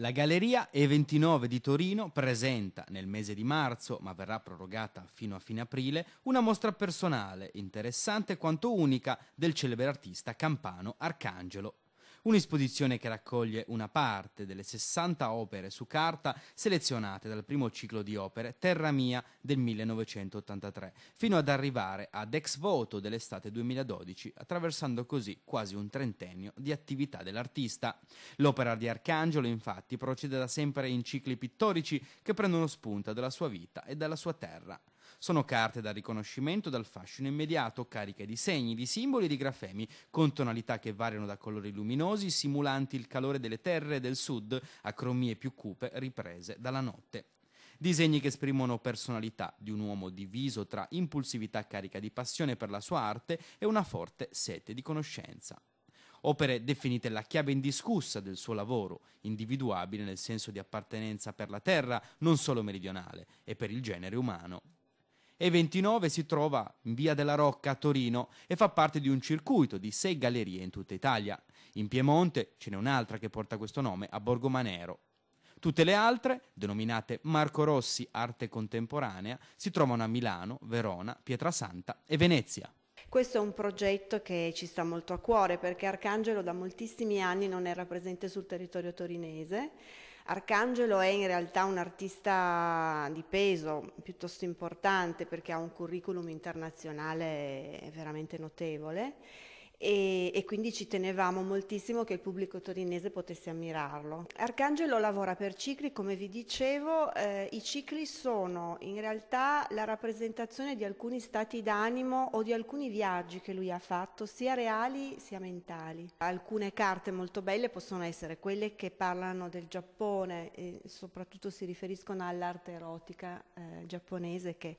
La Galleria E29 di Torino presenta nel mese di marzo, ma verrà prorogata fino a fine aprile, una mostra personale, interessante quanto unica, del celebre artista campano Arcangelo un'esposizione che raccoglie una parte delle 60 opere su carta selezionate dal primo ciclo di opere Terra Mia del 1983, fino ad arrivare ad Ex Voto dell'estate 2012, attraversando così quasi un trentennio di attività dell'artista. L'opera di Arcangelo, infatti, procede da sempre in cicli pittorici che prendono spunta dalla sua vita e dalla sua terra. Sono carte dal riconoscimento, dal fascino immediato, cariche di segni, di simboli e di grafemi, con tonalità che variano da colori luminosi, simulanti il calore delle terre del sud, a cromie più cupe riprese dalla notte disegni che esprimono personalità di un uomo diviso tra impulsività carica di passione per la sua arte e una forte sete di conoscenza. Opere definite la chiave indiscussa del suo lavoro, individuabile nel senso di appartenenza per la terra, non solo meridionale, e per il genere umano e 29 si trova in via della Rocca a Torino e fa parte di un circuito di sei gallerie in tutta Italia. In Piemonte ce n'è un'altra che porta questo nome, a Borgo Manero. Tutte le altre, denominate Marco Rossi Arte Contemporanea, si trovano a Milano, Verona, Pietrasanta e Venezia. Questo è un progetto che ci sta molto a cuore perché Arcangelo da moltissimi anni non era presente sul territorio torinese Arcangelo è in realtà un artista di peso piuttosto importante perché ha un curriculum internazionale veramente notevole e, e, quindi ci tenevamo moltissimo che il pubblico torinese potesse ammirarlo. Arcangelo lavora per cicli, come vi dicevo, eh, i cicli sono in realtà la rappresentazione di alcuni stati d'animo o di alcuni viaggi che lui ha fatto, sia reali sia mentali. Alcune carte molto belle possono essere quelle che parlano del Giappone e soprattutto si riferiscono all'arte erotica eh, giapponese che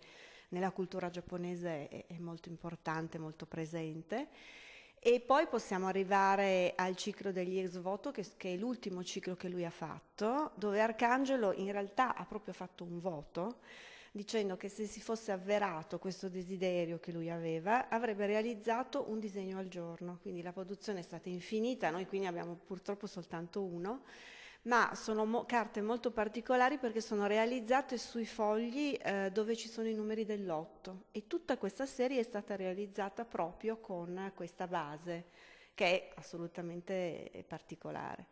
nella cultura giapponese è, è molto importante, molto presente e poi possiamo arrivare al ciclo degli ex voto, che, che è l'ultimo ciclo che lui ha fatto, dove Arcangelo in realtà ha proprio fatto un voto, dicendo che se si fosse avverato questo desiderio che lui aveva, avrebbe realizzato un disegno al giorno. Quindi la produzione è stata infinita, noi quindi abbiamo purtroppo soltanto uno, ma sono mo carte molto particolari perché sono realizzate sui fogli eh, dove ci sono i numeri dell'otto e tutta questa serie è stata realizzata proprio con questa base che è assolutamente eh, particolare.